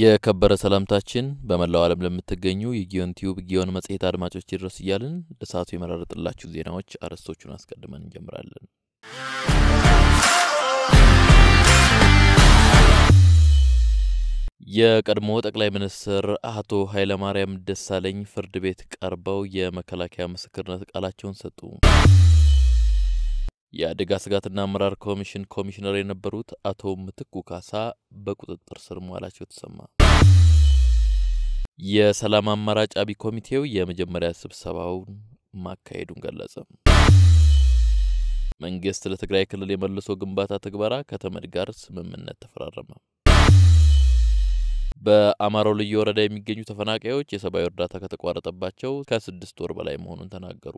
የከበረ ሰላምታችን በመላው ዓለም ለምትገኙ የጊዮን ቲዩብ ጊዮን መጽሔት አድማጮች ይድረስ እያልን ለሰዓቱ የመረጥላችሁ ዜናዎች አርዕስቶቹን አስቀድመን እንጀምራለን። የቀድሞ ጠቅላይ ሚኒስትር አቶ ኃይለማርያም ደሳለኝ ፍርድ ቤት ቀርበው የመከላከያ ምስክርነት ቃላቸውን ሰጡ። የአደጋ ስጋትና አመራር ኮሚሽን ኮሚሽነር የነበሩት አቶ ምትኩ ካሳ በቁጥጥር ስር መዋላቸው ተሰማ። የሰላም አማራጭ አቢ ኮሚቴው የመጀመሪያ ስብሰባውን ማካሄዱን ገለጸ። መንግስት ለትግራይ ክልል የመልሶ ግንባታ ትግበራ ከተመድ ጋር ስምምነት ተፈራረመ። በአማራው ልዩ ወረዳ የሚገኙ ተፈናቃዮች የሰብአዊ እርዳታ ከተቋረጠባቸው ከስድስት ወር በላይ መሆኑን ተናገሩ።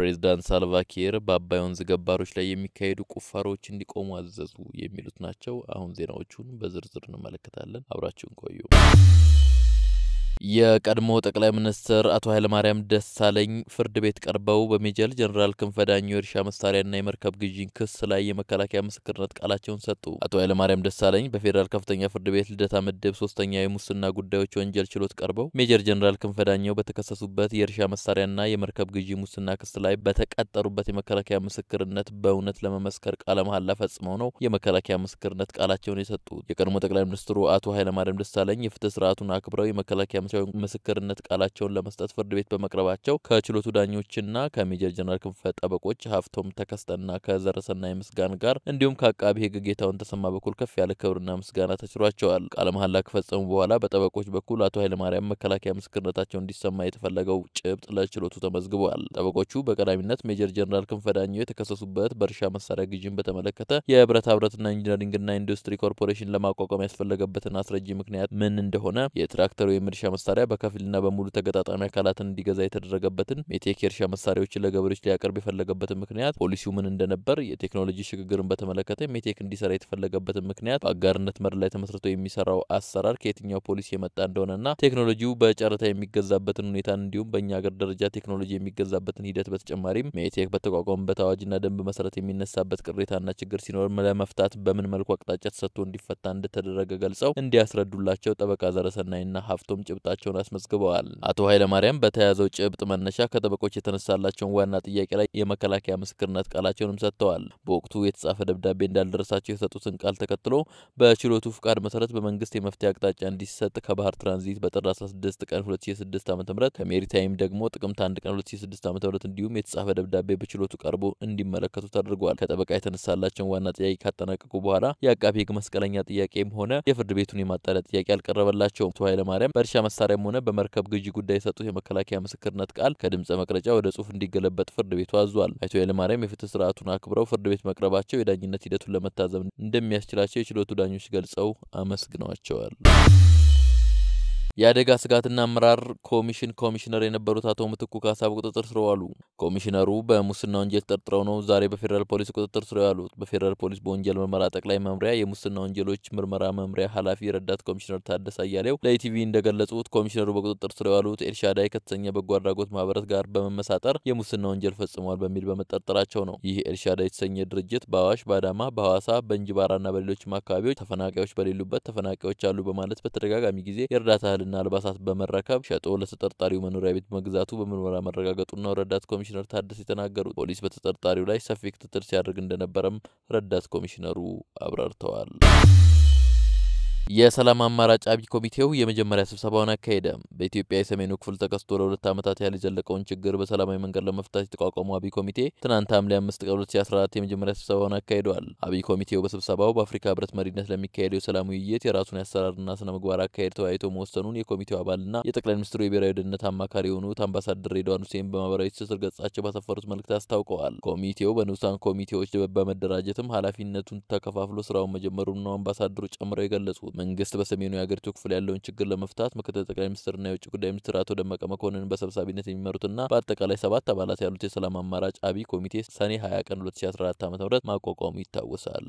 ፕሬዝዳንት ሳልቫኪር በአባይ ወንዝ ገባሮች ላይ የሚካሄዱ ቁፋሮዎች እንዲቆሙ አዘዙ የሚሉት ናቸው። አሁን ዜናዎቹን በዝርዝር እንመለከታለን። አብራችሁን ቆዩ። የቀድሞ ጠቅላይ ሚኒስትር አቶ ኃይለማርያም ደሳለኝ ፍርድ ቤት ቀርበው በሜጀር ጀኔራል ክንፈ ዳኘው የእርሻ መሳሪያና የመርከብ ግዢን ክስ ላይ የመከላከያ ምስክርነት ቃላቸውን ሰጡ። አቶ ኃይለማርያም ደሳለኝ በፌዴራል ከፍተኛ ፍርድ ቤት ልደታ ምድብ ሶስተኛ የሙስና ጉዳዮች ወንጀል ችሎት ቀርበው ሜጀር ጀኔራል ክንፈ ዳኘው በተከሰሱበት የእርሻ መሳሪያና የመርከብ ግዢ ሙስና ክስ ላይ በተቀጠሩበት የመከላከያ ምስክርነት በእውነት ለመመስከር ቃለ መሐላ ፈጽመው ነው የመከላከያ ምስክርነት ቃላቸውን የሰጡት። የቀድሞ ጠቅላይ ሚኒስትሩ አቶ ኃይለማርያም ደሳለኝ የፍትህ ስርዓቱን አክብረው የመከላከያ መቀመጫዊ ምስክርነት ቃላቸውን ለመስጠት ፍርድ ቤት በመቅረባቸው ከችሎቱ ዳኞችና ከሜጀር ጀነራል ክንፈ ጠበቆች ሀፍቶም ተከስተና ከዘረሰናይ ምስጋን ጋር እንዲሁም ከአቃቢ ህግ ጌታውን ተሰማ በኩል ከፍ ያለ ክብርና ምስጋና ተችሯቸዋል። ቃለ መሀላ ከፈጸሙ በኋላ በጠበቆች በኩል አቶ ኃይለማርያም መከላከያ ምስክርነታቸው እንዲሰማ የተፈለገው ጭብጥ ለችሎቱ ተመዝግቧል። ጠበቆቹ በቀዳሚነት ሜጀር ጀነራል ክንፈ ዳኘው የተከሰሱበት በእርሻ መሳሪያ ግዥን በተመለከተ የብረታ ብረትና ኢንጂነሪንግና ኢንዱስትሪ ኮርፖሬሽን ለማቋቋም ያስፈለገበትን አስረጂ ምክንያት ምን እንደሆነ፣ የትራክተር ወይም የእርሻ መሳሪያ በከፊልና በሙሉ ተገጣጣሚ አካላትን እንዲገዛ የተደረገበትን ሜቴክ የእርሻ መሳሪያዎችን ለገበሬዎች ሊያቀርብ የፈለገበትን ምክንያት ፖሊሲው ምን እንደነበር፣ የቴክኖሎጂ ሽግግርን በተመለከተ ሜቴክ እንዲሰራ የተፈለገበትን ምክንያት፣ በአጋርነት መር ላይ ተመስርቶ የሚሰራው አሰራር ከየትኛው ፖሊሲ የመጣ እንደሆነና ቴክኖሎጂው በጨረታ የሚገዛበትን ሁኔታን እንዲሁም በእኛ ሀገር ደረጃ ቴክኖሎጂ የሚገዛበትን ሂደት በተጨማሪም ሜቴክ በተቋቋመበት አዋጅና ደንብ መሰረት የሚነሳበት ቅሬታና ችግር ሲኖር ለመፍታት በምን መልኩ አቅጣጫ ተሰጥቶ እንዲፈታ እንደተደረገ ገልጸው እንዲያስረዱላቸው ጠበቃ ዘረሰናይና ሀፍቶም ጭብ ጭብጣቸውን አስመዝግበዋል። አቶ ኃይለማርያም በተያዘው ጭብጥ መነሻ ከጠበቆች የተነሳላቸውን ዋና ጥያቄ ላይ የመከላከያ ምስክርነት ቃላቸውንም ሰጥተዋል። በወቅቱ የተጻፈ ደብዳቤ እንዳልደረሳቸው የሰጡትን ቃል ተከትሎ በችሎቱ ፍቃድ መሰረት በመንግስት የመፍትሄ አቅጣጫ እንዲሰጥ ከባህር ትራንዚት በጥር 16 ቀን 2006 ዓ ም ከሜሪታይም ደግሞ ጥቅምት 1 ቀን 2006 ዓ ም እንዲሁም የተጻፈ ደብዳቤ በችሎቱ ቀርቦ እንዲመለከቱ ተደርጓል። ከጠበቃ የተነሳላቸውን ዋና ጥያቄ ካጠናቀቁ በኋላ የአቃቢ ህግ መስቀለኛ ጥያቄም ሆነ የፍርድ ቤቱን የማጣሪያ ጥያቄ አልቀረበላቸውም። አቶ ኃይለማርያም በእርሻ በመሳሪያም ሆነ በመርከብ ግዢ ጉዳይ የሰጡት የመከላከያ ምስክርነት ቃል ከድምፀ መቅረጫ ወደ ጽሁፍ እንዲገለበጥ ፍርድ ቤቱ አዟል። አቶ ኃይለማርያም የፍትህ ስርዓቱን አክብረው ፍርድ ቤት መቅረባቸው የዳኝነት ሂደቱን ለመታዘብ እንደሚያስችላቸው የችሎቱ ዳኞች ገልጸው አመስግነዋቸዋል። የአደጋ ስጋትና አመራር ኮሚሽን ኮሚሽነር የነበሩት አቶ ምትኩ ካሳ በቁጥጥር ስር ዋሉ። ኮሚሽነሩ በሙስና ወንጀል ተጠርጥረው ነው ዛሬ በፌዴራል ፖሊስ ቁጥጥር ስር ያሉት። በፌዴራል ፖሊስ በወንጀል ምርመራ ጠቅላይ መምሪያ የሙስና ወንጀሎች ምርመራ መምሪያ ኃላፊ ረዳት ኮሚሽነር ታደሰ አያሌው ለኢቲቪ እንደገለጹት ኮሚሽነሩ በቁጥጥር ስር ያሉት ኤልሻዳይ ከተሰኘ በጎ አድራጎት ማህበረት ጋር በመመሳጠር የሙስና ወንጀል ፈጽሟል በሚል በመጠርጠራቸው ነው። ይህ ኤልሻዳይ የተሰኘ ድርጅት በአዋሽ፣ በአዳማ፣ በሐዋሳ፣ በእንጅባራና በሌሎችም አካባቢዎች ተፈናቃዮች በሌሉበት ተፈናቃዮች አሉ በማለት በተደጋጋሚ ጊዜ የእርዳታ ና አልባሳት በመረከብ ሸጦ ለተጠርጣሪው መኖሪያ ቤት መግዛቱ በምርመራ መረጋገጡና ረዳት ኮሚሽነር ታደስ የተናገሩት ፖሊስ በተጠርጣሪው ላይ ሰፊ ክትትል ሲያደርግ እንደነበረም ረዳት ኮሚሽነሩ አብራርተዋል። የሰላም አማራጭ አብይ ኮሚቴው የመጀመሪያ ስብሰባውን አካሄደ። በኢትዮጵያ የሰሜኑ ክፍል ተከስቶ ለሁለት ዓመታት ያህል የዘለቀውን ችግር በሰላማዊ መንገድ ለመፍታት የተቋቋመው አብይ ኮሚቴ ትናንት ሐምሌ አምስት ቀን 2014 የመጀመሪያ ስብሰባውን አካሂደዋል። አብይ ኮሚቴው በስብሰባው በአፍሪካ ህብረት መሪነት ለሚካሄደው የሰላም ውይይት የራሱን የአሰራርና ስነ ምግባር አካሄድ ተወያይቶ መወሰኑን የኮሚቴው አባልና የጠቅላይ ሚኒስትሩ የብሔራዊ ደህንነት አማካሪ የሆኑት አምባሳደር ሬድዋን ሁሴን በማህበራዊ ትስስር ገጻቸው ባሰፈሩት መልእክት አስታውቀዋል። ኮሚቴው በንዑሳን ኮሚቴዎች በመደራጀትም ኃላፊነቱን ተከፋፍሎ ስራውን መጀመሩን ነው አምባሳደሩ ጨምረው የገለጹት። መንግስት በሰሜኑ የሀገሪቱ ክፍል ያለውን ችግር ለመፍታት ምክትል ጠቅላይ ሚኒስትርና የውጭ ጉዳይ ሚኒስትር አቶ ደመቀ መኮንን በሰብሳቢነት የሚመሩትና በአጠቃላይ ሰባት አባላት ያሉት የሰላም አማራጭ አብይ ኮሚቴ ሰኔ 20 ቀን 2014 ዓ ም ማቋቋሙ ይታወሳል።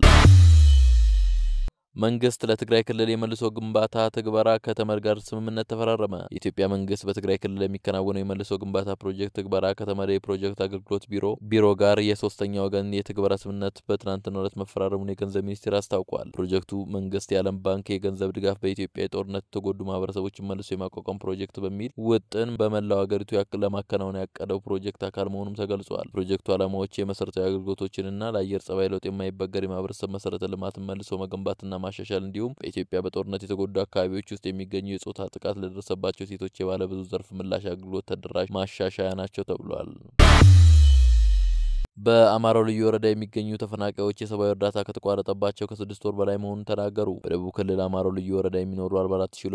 መንግስት ለትግራይ ክልል የመልሶ ግንባታ ትግበራ ከተመድ ጋር ስምምነት ተፈራረመ። የኢትዮጵያ መንግስት በትግራይ ክልል የሚከናወነው የመልሶ ግንባታ ፕሮጀክት ትግበራ ከተመድ የፕሮጀክት አገልግሎት ቢሮ ቢሮ ጋር የሶስተኛ ወገን የትግበራ ስምምነት በትናንትናው ዕለት መፈራረሙን የገንዘብ ሚኒስቴር አስታውቋል። ፕሮጀክቱ መንግስት የዓለም ባንክ የገንዘብ ድጋፍ በኢትዮጵያ የጦርነት የተጎዱ ማህበረሰቦችን መልሶ የማቋቋም ፕሮጀክት በሚል ውጥን በመላው አገሪቱ ለማከናወን ያቀደው ፕሮጀክት አካል መሆኑም ተገልጿል። ፕሮጀክቱ ዓላማዎች የመሰረታዊ አገልግሎቶችንና ለአየር ጸባይ ለውጥ የማይበገር የማህበረሰብ መሰረተ ልማትን መልሶ መገንባትና ማሻሻል እንዲሁም በኢትዮጵያ በጦርነት የተጎዱ አካባቢዎች ውስጥ የሚገኙ የጾታ ጥቃት ለደረሰባቸው ሴቶች የባለብዙ ዘርፍ ምላሽ አገልግሎት ተደራሽ ማሻሻያ ናቸው ተብሏል። በአማራው ልዩ ወረዳ የሚገኙ ተፈናቃዮች የሰብአዊ እርዳታ ከተቋረጠባቸው ከስድስት ወር በላይ መሆኑን ተናገሩ። በደቡብ ክልል አማራው ልዩ ወረዳ የሚኖሩ አርባ ሺ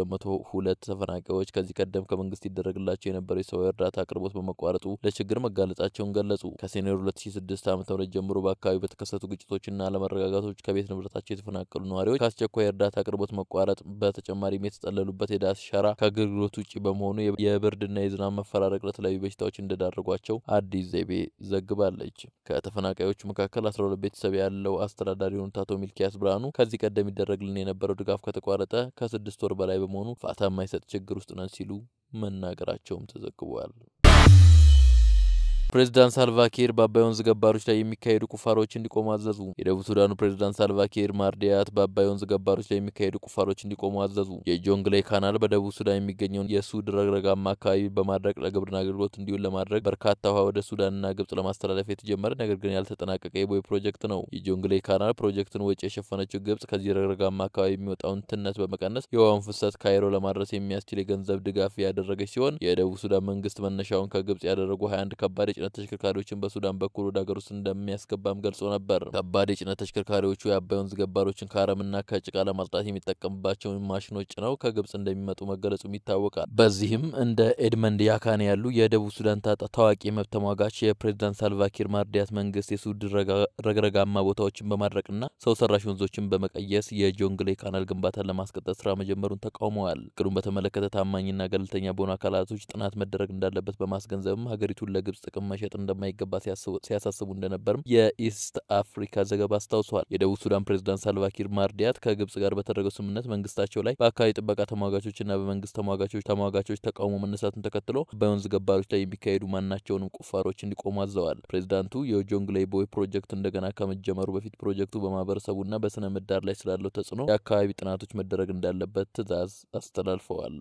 ሁለት ተፈናቃዮች ከዚህ ቀደም ከመንግስት ይደረግላቸው የነበረው የሰብአዊ እርዳታ አቅርቦት በመቋረጡ ለችግር መጋለጣቸውን ገለጹ። ከሴኔር 2006 ዓ.ም ጀምሮ በአካባቢው በተከሰቱ ግጭቶችና አለመረጋጋቶች ከቤት ንብረታቸው የተፈናቀሉ ነዋሪዎች ከአስቸኳይ የእርዳታ አቅርቦት መቋረጥ በተጨማሪም የተጠለሉበት የዳስ ሸራ ከአገልግሎት ውጭ በመሆኑ የብርድና የዝናብ መፈራረቅ ለተለያዩ በሽታዎች እንደዳረጓቸው አዲስ ዘይቤ ዘግባለች። ከተፈናቃዮቹ መካከል 12 ቤተሰብ ያለው አስተዳዳሪ የሆኑት አቶ ሚልኪያስ ብርሃኑ ከዚህ ቀደም ይደረግልን የነበረው ድጋፍ ከተቋረጠ ከስድስት ወር በላይ በመሆኑ ፋታ የማይሰጥ ችግር ውስጥ ነን ሲሉ መናገራቸውም ተዘግቧል። ፕሬዝዳንት ሳልቫኪር በአባይ ወንዝ ገባሮች ላይ የሚካሄዱ ቁፋሮች እንዲቆሙ አዘዙ። የደቡብ ሱዳኑ ፕሬዝዳንት ሳልቫኪር ማርዲያት በአባይ ወንዝ ገባሮች ላይ የሚካሄዱ ቁፋሮች እንዲቆሙ አዘዙ። የጆንግሌ ካናል በደቡብ ሱዳን የሚገኘውን የሱድ ረግረጋማ አካባቢ በማድረቅ ለግብርና አገልግሎት እንዲሁን ለማድረግ በርካታ ውሃ ወደ ሱዳንና ግብጽ ለማስተላለፍ የተጀመረ ነገር ግን ያልተጠናቀቀ የቦይ ፕሮጀክት ነው። የጆንግሌ ካናል ፕሮጀክትን ወጪ የሸፈነችው ግብጽ ከዚህ ረግረጋማ አካባቢ የሚወጣውን ትነት በመቀነስ የውሃውን ፍሰት ካይሮ ለማድረስ የሚያስችል የገንዘብ ድጋፍ ያደረገች ሲሆን የደቡብ ሱዳን መንግስት መነሻውን ከግብጽ ያደረጉ 21 ከባድ የጭነት ተሽከርካሪዎችን በሱዳን በኩል ወደ ሀገር ውስጥ እንደሚያስገባም ገልጾ ነበር። ከባድ የጭነት ተሽከርካሪዎቹ የአባይ ወንዝ ገባሮችን ከአረምና ከጭቃ ለማጽዳት የሚጠቀምባቸውን ማሽኖች ጭነው ከግብጽ እንደሚመጡ መገለጹም ይታወቃል። በዚህም እንደ ኤድመንድ ያካን ያሉ የደቡብ ሱዳን ታዋቂ መብት ተሟጋች የፕሬዚዳንት ሳልቫኪር ማርዲያት መንግስት የሱድ ረግረጋማ ቦታዎችን በማድረቅና ሰው ሰራሽ ወንዞችን በመቀየስ የጆንግሌ ካናል ግንባታን ለማስቀጠል ስራ መጀመሩን ተቃውመዋል። እቅዱን በተመለከተ ታማኝና ገለልተኛ በሆኑ አካላቶች ጥናት መደረግ እንዳለበት በማስገንዘብም ሀገሪቱን ለግብጽ ጥቅም መሸጥ እንደማይገባ ሲያሳስቡ እንደነበርም የኢስት አፍሪካ ዘገባ አስታውሰዋል። የደቡብ ሱዳን ፕሬዝዳንት ሳልቫኪር ማርዲያት ከግብጽ ጋር በተደረገው ስምምነት መንግስታቸው ላይ በአካባቢ ጥበቃ ተሟጋቾችና በመንግስት ተሟጋቾች ተሟጋቾች ተቃውሞ መነሳቱን ተከትሎ በወንዝ ገባሮች ላይ የሚካሄዱ ማናቸውንም ቁፋሮች እንዲቆሙ አዘዋል። ፕሬዚዳንቱ የጆንግሌ ቦይ ፕሮጀክት እንደገና ከመጀመሩ በፊት ፕሮጀክቱ በማህበረሰቡና በስነ ምህዳር ላይ ስላለው ተጽዕኖ የአካባቢ ጥናቶች መደረግ እንዳለበት ትዕዛዝ አስተላልፈዋል።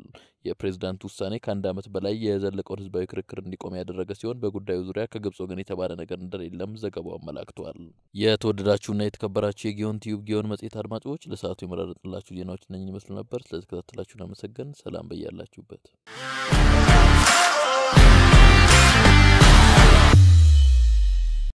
የፕሬዝዳንት ውሳኔ ከአንድ ዓመት በላይ የዘለቀውን ህዝባዊ ክርክር እንዲቆም ያደረገ ሲሆን በጉዳዩ ዙሪያ ከግብፅ ወገን የተባለ ነገር እንደሌለም ዘገባው አመላክቷል። የተወደዳችሁና የተከበራችሁ የጊዮን ቲዩብ ጊዮን መጽሔት አድማጮች ለሰዓቱ የመረጥንላችሁ ዜናዎች እነኝህ ይመስሉ ነበር። ስለተከታተላችሁን አመሰገን። ሰላም በያላችሁበት።